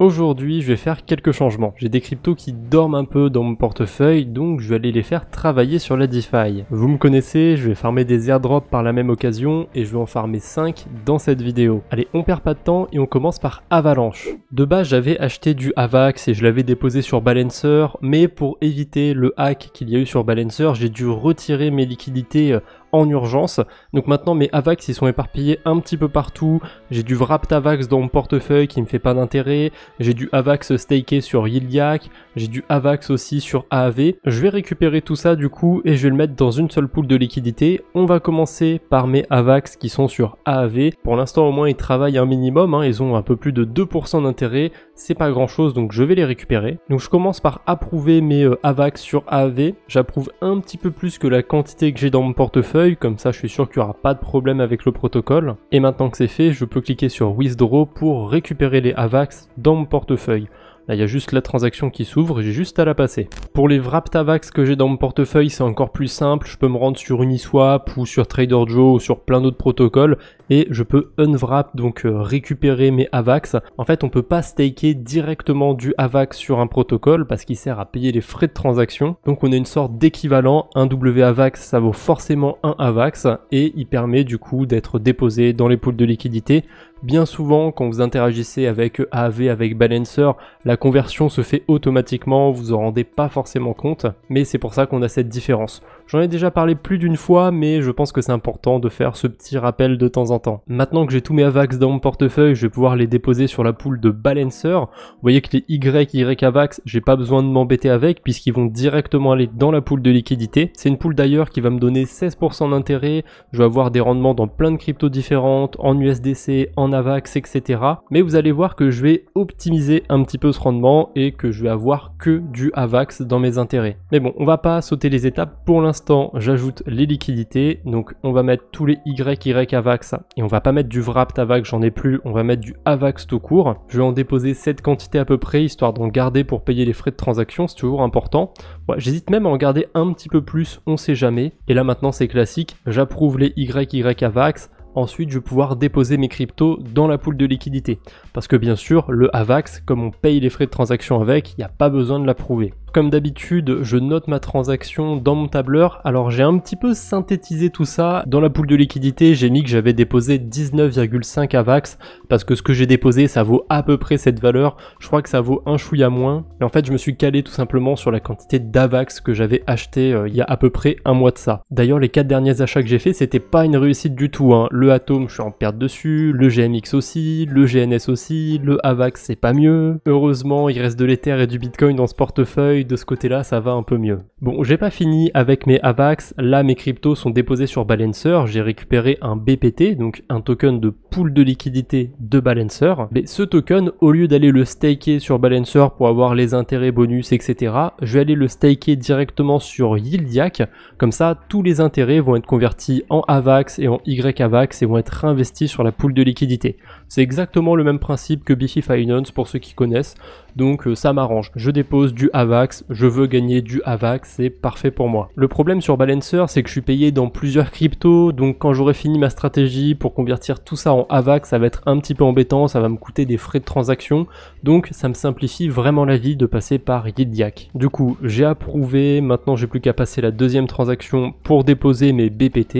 Aujourd'hui, je vais faire quelques changements. J'ai des cryptos qui dorment un peu dans mon portefeuille, donc je vais aller les faire travailler sur la DeFi. Vous me connaissez, je vais farmer des airdrops par la même occasion, et je vais en farmer 5 dans cette vidéo. Allez, on perd pas de temps et on commence par Avalanche. De base, j'avais acheté du Avax et je l'avais déposé sur Balancer, mais pour éviter le hack qu'il y a eu sur Balancer, j'ai dû retirer mes liquidités euh, en urgence. Donc maintenant mes AVAX ils sont éparpillés un petit peu partout. J'ai du Wrapped AVAX dans mon portefeuille qui me fait pas d'intérêt. J'ai du AVAX staké sur Yiliac. J'ai du AVAX aussi sur AAV. Je vais récupérer tout ça du coup et je vais le mettre dans une seule poule de liquidité. On va commencer par mes AVAX qui sont sur AAV. Pour l'instant au moins ils travaillent un minimum. Hein. Ils ont un peu plus de 2% d'intérêt. C'est pas grand chose donc je vais les récupérer. Donc je commence par approuver mes euh, AVAX sur AAV. J'approuve un petit peu plus que la quantité que j'ai dans mon portefeuille comme ça je suis sûr qu'il n'y aura pas de problème avec le protocole. Et maintenant que c'est fait, je peux cliquer sur Withdraw pour récupérer les AVAX dans mon portefeuille. Là, il y a juste la transaction qui s'ouvre, j'ai juste à la passer. Pour les wrap AVAX que j'ai dans mon portefeuille, c'est encore plus simple. Je peux me rendre sur Uniswap ou sur Trader Joe ou sur plein d'autres protocoles et je peux unwrap, donc euh, récupérer mes AVAX. En fait, on peut pas staker directement du AVAX sur un protocole parce qu'il sert à payer les frais de transaction. Donc on a une sorte d'équivalent. Un WAVAX, ça vaut forcément un AVAX et il permet du coup d'être déposé dans les poules de liquidité Bien souvent, quand vous interagissez avec AV, avec Balancer, la conversion se fait automatiquement, vous en rendez pas forcément compte, mais c'est pour ça qu'on a cette différence. J'en ai déjà parlé plus d'une fois, mais je pense que c'est important de faire ce petit rappel de temps en temps. Maintenant que j'ai tous mes AVAX dans mon portefeuille, je vais pouvoir les déposer sur la poule de Balancer. Vous voyez que les Y, Y AVAX, j'ai pas besoin de m'embêter avec, puisqu'ils vont directement aller dans la poule de liquidité. C'est une poule d'ailleurs qui va me donner 16% d'intérêt, je vais avoir des rendements dans plein de cryptos différentes, en USDC, en AVAX, etc. Mais vous allez voir que je vais optimiser un petit peu ce rendement et que je vais avoir que du AVAX dans mes intérêts. Mais bon, on va pas sauter les étapes pour l'instant l'instant, j'ajoute les liquidités. Donc, on va mettre tous les Y, Y AVAX. Et on va pas mettre du VRAP AVAX, j'en ai plus. On va mettre du AVAX tout court. Je vais en déposer cette quantité à peu près, histoire d'en garder pour payer les frais de transaction. C'est toujours important. J'hésite même à en garder un petit peu plus, on sait jamais. Et là, maintenant, c'est classique. J'approuve les Y, Y AVAX. Ensuite, je vais pouvoir déposer mes cryptos dans la poule de liquidité. Parce que bien sûr, le AVAX, comme on paye les frais de transaction avec, il n'y a pas besoin de l'approuver. Comme d'habitude, je note ma transaction dans mon tableur. Alors j'ai un petit peu synthétisé tout ça. Dans la poule de liquidité, j'ai mis que j'avais déposé 19,5 AVAX parce que ce que j'ai déposé, ça vaut à peu près cette valeur. Je crois que ça vaut un chouïa moins. Et en fait, je me suis calé tout simplement sur la quantité d'AVAX que j'avais acheté euh, il y a à peu près un mois de ça. D'ailleurs, les quatre derniers achats que j'ai fait, c'était pas une réussite du tout. Hein. Le Atom, je suis en perte dessus. Le GMX aussi. Le GNS aussi. Le AVAX, c'est pas mieux. Heureusement, il reste de l'Ether et du Bitcoin dans ce portefeuille de ce côté-là, ça va un peu mieux. Bon, j'ai pas fini avec mes AVAX. Là, mes cryptos sont déposés sur Balancer. J'ai récupéré un BPT, donc un token de pool de liquidité de Balancer. Mais ce token, au lieu d'aller le staker sur Balancer pour avoir les intérêts bonus, etc., je vais aller le staker directement sur Yieldiac. Comme ça, tous les intérêts vont être convertis en AVAX et en YAVAX et vont être réinvestis sur la pool de liquidité. C'est exactement le même principe que Bifi Finance pour ceux qui connaissent donc euh, ça m'arrange. Je dépose du AVAX, je veux gagner du AVAX, c'est parfait pour moi. Le problème sur Balancer, c'est que je suis payé dans plusieurs cryptos, donc quand j'aurai fini ma stratégie pour convertir tout ça en AVAX, ça va être un petit peu embêtant, ça va me coûter des frais de transaction, donc ça me simplifie vraiment la vie de passer par Yidiac. Du coup, j'ai approuvé, maintenant j'ai plus qu'à passer la deuxième transaction pour déposer mes BPT,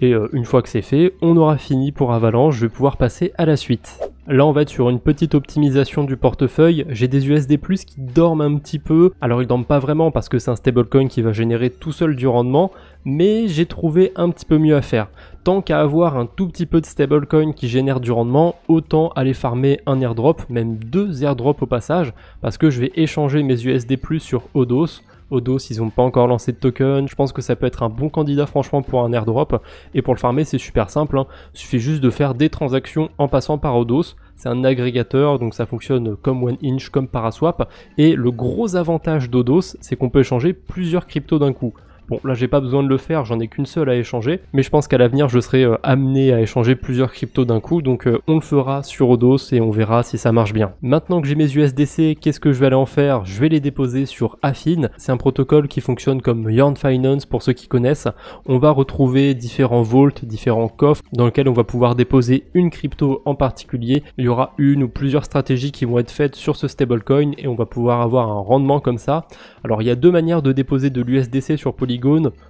et euh, une fois que c'est fait, on aura fini pour Avalanche, je vais pouvoir passer à la suite. Là, on va être sur une petite optimisation du portefeuille. J'ai des USD+, qui dorment un petit peu. Alors, ils dorment pas vraiment parce que c'est un stablecoin qui va générer tout seul du rendement, mais j'ai trouvé un petit peu mieux à faire. Tant qu'à avoir un tout petit peu de stablecoin qui génère du rendement, autant aller farmer un airdrop, même deux airdrops au passage, parce que je vais échanger mes USD+, sur Odos Odos, ils n'ont pas encore lancé de token. Je pense que ça peut être un bon candidat, franchement, pour un airdrop. Et pour le farmer, c'est super simple. Hein. Il suffit juste de faire des transactions en passant par Odos. C'est un agrégateur, donc ça fonctionne comme inch, comme Paraswap. Et le gros avantage d'Odos, c'est qu'on peut échanger plusieurs cryptos d'un coup. Bon, là, j'ai pas besoin de le faire, j'en ai qu'une seule à échanger, mais je pense qu'à l'avenir, je serai euh, amené à échanger plusieurs cryptos d'un coup, donc euh, on le fera sur Odos et on verra si ça marche bien. Maintenant que j'ai mes USDC, qu'est-ce que je vais aller en faire Je vais les déposer sur affine C'est un protocole qui fonctionne comme Yarn Finance pour ceux qui connaissent. On va retrouver différents vaults, différents coffres dans lesquels on va pouvoir déposer une crypto en particulier. Il y aura une ou plusieurs stratégies qui vont être faites sur ce stablecoin et on va pouvoir avoir un rendement comme ça. Alors il y a deux manières de déposer de l'USDC sur Polygon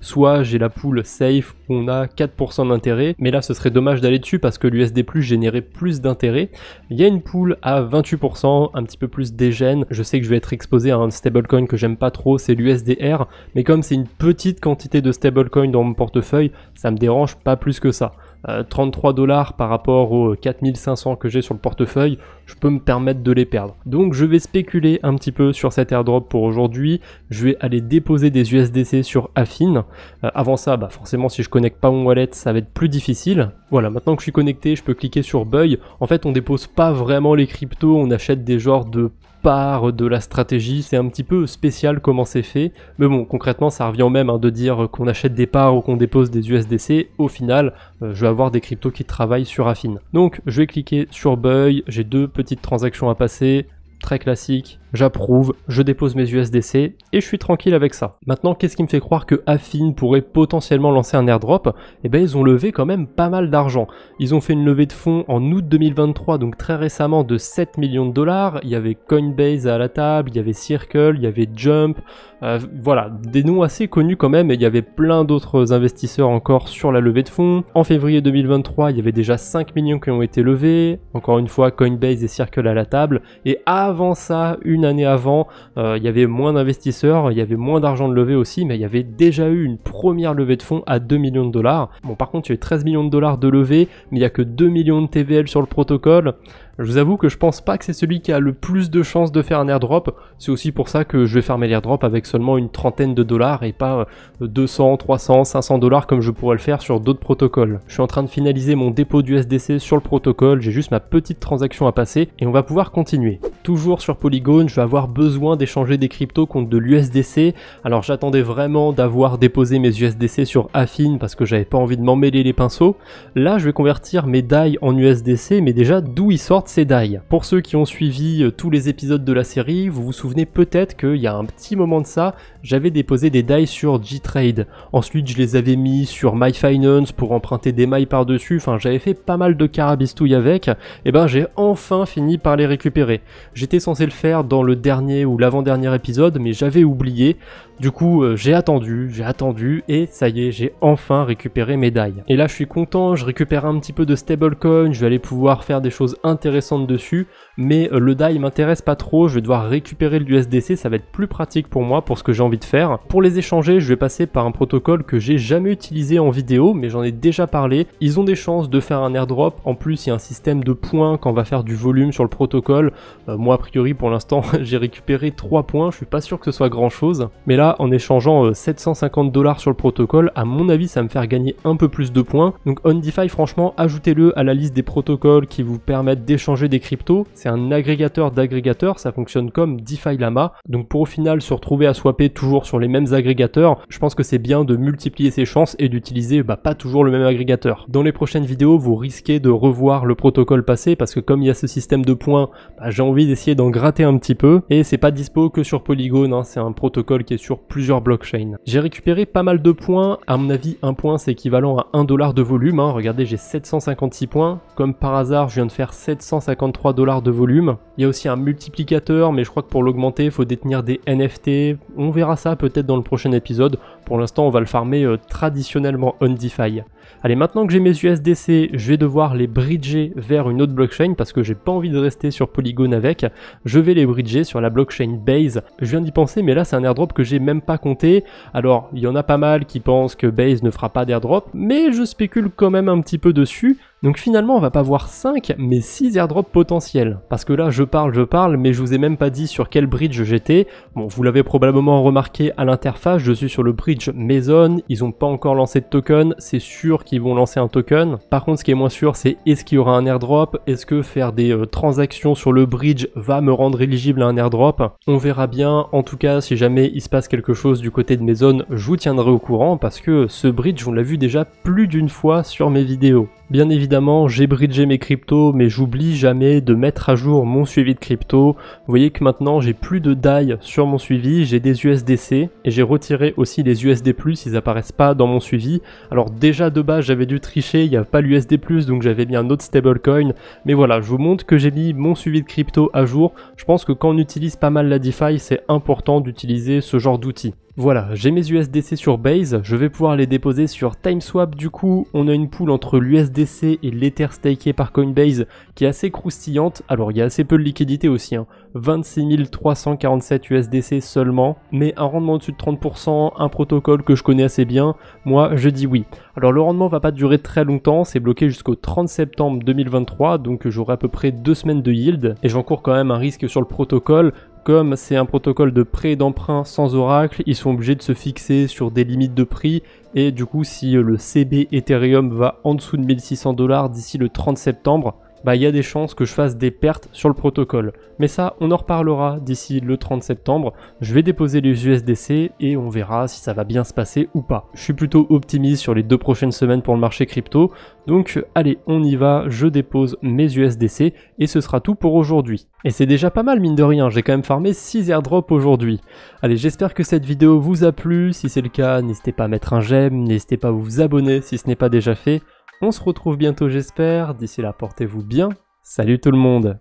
soit j'ai la poule safe on a 4% d'intérêt, mais là ce serait dommage d'aller dessus parce que l'USD+, plus générait plus d'intérêt. Il y a une poule à 28%, un petit peu plus dégène, je sais que je vais être exposé à un stablecoin que j'aime pas trop, c'est l'USDR, mais comme c'est une petite quantité de stablecoin dans mon portefeuille, ça me dérange pas plus que ça. 33 euh, dollars par rapport aux 4500 que j'ai sur le portefeuille, je peux me permettre de les perdre. Donc je vais spéculer un petit peu sur cet airdrop pour aujourd'hui. Je vais aller déposer des USDC sur Affine. Euh, avant ça, bah forcément si je connecte pas mon wallet, ça va être plus difficile. Voilà, maintenant que je suis connecté, je peux cliquer sur Buy. En fait, on dépose pas vraiment les cryptos, on achète des genres de part de la stratégie, c'est un petit peu spécial comment c'est fait, mais bon, concrètement, ça revient même hein, de dire qu'on achète des parts ou qu'on dépose des USDC, au final, euh, je vais avoir des cryptos qui travaillent sur Affine. Donc, je vais cliquer sur Buy, j'ai deux petites transactions à passer, très classique, j'approuve, je dépose mes USDC et je suis tranquille avec ça. Maintenant, qu'est-ce qui me fait croire que Affine pourrait potentiellement lancer un airdrop Eh bien, ils ont levé quand même pas mal d'argent. Ils ont fait une levée de fonds en août 2023, donc très récemment, de 7 millions de dollars. Il y avait Coinbase à la table, il y avait Circle, il y avait Jump, euh, voilà, des noms assez connus quand même, et il y avait plein d'autres investisseurs encore sur la levée de fonds. En février 2023, il y avait déjà 5 millions qui ont été levés. Encore une fois, Coinbase et Circle à la table. Et avant ça, une année avant, euh, il y avait moins d'investisseurs, il y avait moins d'argent de levée aussi, mais il y avait déjà eu une première levée de fonds à 2 millions de dollars. Bon, par contre, tu y a 13 millions de dollars de levée, mais il n'y a que 2 millions de TVL sur le protocole. Je vous avoue que je pense pas que c'est celui qui a le plus de chances de faire un airdrop. C'est aussi pour ça que je vais faire mes airdrops avec seulement une trentaine de dollars et pas 200, 300, 500 dollars comme je pourrais le faire sur d'autres protocoles. Je suis en train de finaliser mon dépôt d'USDC sur le protocole, j'ai juste ma petite transaction à passer et on va pouvoir continuer. Toujours sur Polygon, je vais avoir besoin d'échanger des cryptos contre de l'USDC. Alors j'attendais vraiment d'avoir déposé mes USDC sur Affine parce que j'avais pas envie de m'emmêler les pinceaux. Là, je vais convertir mes DAI en USDC, mais déjà d'où ils sortent Sedai. Pour ceux qui ont suivi euh, tous les épisodes de la série, vous vous souvenez peut-être qu'il y a un petit moment de ça, j'avais déposé des DAI sur G-Trade. Ensuite, je les avais mis sur MyFinance pour emprunter des mailles par-dessus. Enfin, j'avais fait pas mal de carabistouilles avec. Et eh ben, j'ai enfin fini par les récupérer. J'étais censé le faire dans le dernier ou l'avant-dernier épisode, mais j'avais oublié. Du coup, euh, j'ai attendu, j'ai attendu, et ça y est, j'ai enfin récupéré mes DAI. Et là, je suis content, je récupère un petit peu de stablecoin, je vais aller pouvoir faire des choses intéressantes dessus, mais euh, le DAI m'intéresse pas trop, je vais devoir récupérer le USDC, ça va être plus pratique pour moi, pour ce que j'ai envie de faire. Pour les échanger, je vais passer par un protocole que j'ai jamais utilisé en vidéo, mais j'en ai déjà parlé. Ils ont des chances de faire un airdrop, en plus il y a un système de points quand on va faire du volume sur le protocole. Euh, moi a priori pour l'instant j'ai récupéré 3 points, je suis pas sûr que ce soit grand chose, mais là en échangeant 750 euh, dollars sur le protocole, à mon avis ça me fait gagner un peu plus de points. Donc OnDefy franchement ajoutez-le à la liste des protocoles qui vous permettent d'échanger changer des cryptos. C'est un agrégateur d'agrégateurs, ça fonctionne comme DeFi Lama. Donc pour au final se retrouver à swapper toujours sur les mêmes agrégateurs, je pense que c'est bien de multiplier ses chances et d'utiliser bah, pas toujours le même agrégateur. Dans les prochaines vidéos, vous risquez de revoir le protocole passé parce que comme il y a ce système de points, bah, j'ai envie d'essayer d'en gratter un petit peu. Et c'est pas dispo que sur Polygon, hein, c'est un protocole qui est sur plusieurs blockchains. J'ai récupéré pas mal de points. À mon avis, un point c'est équivalent à 1 dollar de volume. Hein. Regardez, j'ai 756 points. Comme par hasard, je viens de faire 700 153 dollars de volume. Il y a aussi un multiplicateur, mais je crois que pour l'augmenter, il faut détenir des NFT. On verra ça peut-être dans le prochain épisode. Pour l'instant, on va le farmer euh, traditionnellement on DeFi. Allez, maintenant que j'ai mes USDC, je vais devoir les bridger vers une autre blockchain parce que j'ai pas envie de rester sur Polygon avec. Je vais les bridger sur la blockchain Base. Je viens d'y penser, mais là c'est un airdrop que j'ai même pas compté. Alors, il y en a pas mal qui pensent que Base ne fera pas d'airdrop, mais je spécule quand même un petit peu dessus. Donc finalement, on va pas voir 5, mais 6 airdrops potentiels. Parce que là, je parle, je parle, mais je vous ai même pas dit sur quel bridge j'étais. Bon, vous l'avez probablement remarqué à l'interface, je suis sur le bridge Maison, ils ont pas encore lancé de token, c'est sûr qu'ils vont lancer un token. Par contre, ce qui est moins sûr, c'est est-ce qu'il y aura un airdrop Est-ce que faire des euh, transactions sur le bridge va me rendre éligible à un airdrop On verra bien. En tout cas, si jamais il se passe quelque chose du côté de Maison, je vous tiendrai au courant parce que ce bridge, on l'a vu déjà plus d'une fois sur mes vidéos. Bien évidemment, j'ai bridgé mes cryptos, mais j'oublie jamais de mettre à jour mon suivi de crypto. Vous voyez que maintenant, j'ai plus de DAI sur mon suivi, j'ai des USDC, et j'ai retiré aussi les USD+, ils apparaissent pas dans mon suivi. Alors déjà de base, j'avais dû tricher, il n'y a pas l'USD+, donc j'avais mis un autre stablecoin. Mais voilà, je vous montre que j'ai mis mon suivi de crypto à jour. Je pense que quand on utilise pas mal la DeFi, c'est important d'utiliser ce genre d'outils. Voilà, j'ai mes USDC sur Base, je vais pouvoir les déposer sur TimeSwap. Du coup, on a une poule entre l'USDC et l'Ether staké par Coinbase qui est assez croustillante. Alors, il y a assez peu de liquidité aussi, hein. 26 347 USDC seulement, mais un rendement au-dessus de 30%, un protocole que je connais assez bien, moi je dis oui. Alors le rendement va pas durer très longtemps, c'est bloqué jusqu'au 30 septembre 2023, donc j'aurai à peu près deux semaines de yield, et j'encours quand même un risque sur le protocole comme c'est un protocole de prêt d'emprunt sans oracle, ils sont obligés de se fixer sur des limites de prix et du coup si le CB Ethereum va en dessous de 1600 dollars d'ici le 30 septembre, bah il y a des chances que je fasse des pertes sur le protocole. Mais ça, on en reparlera d'ici le 30 septembre. Je vais déposer les USDC et on verra si ça va bien se passer ou pas. Je suis plutôt optimiste sur les deux prochaines semaines pour le marché crypto. Donc allez, on y va, je dépose mes USDC et ce sera tout pour aujourd'hui. Et c'est déjà pas mal mine de rien, j'ai quand même farmé 6 airdrops aujourd'hui. Allez, j'espère que cette vidéo vous a plu. Si c'est le cas, n'hésitez pas à mettre un j'aime, n'hésitez pas à vous abonner si ce n'est pas déjà fait. On se retrouve bientôt j'espère, d'ici là portez-vous bien, salut tout le monde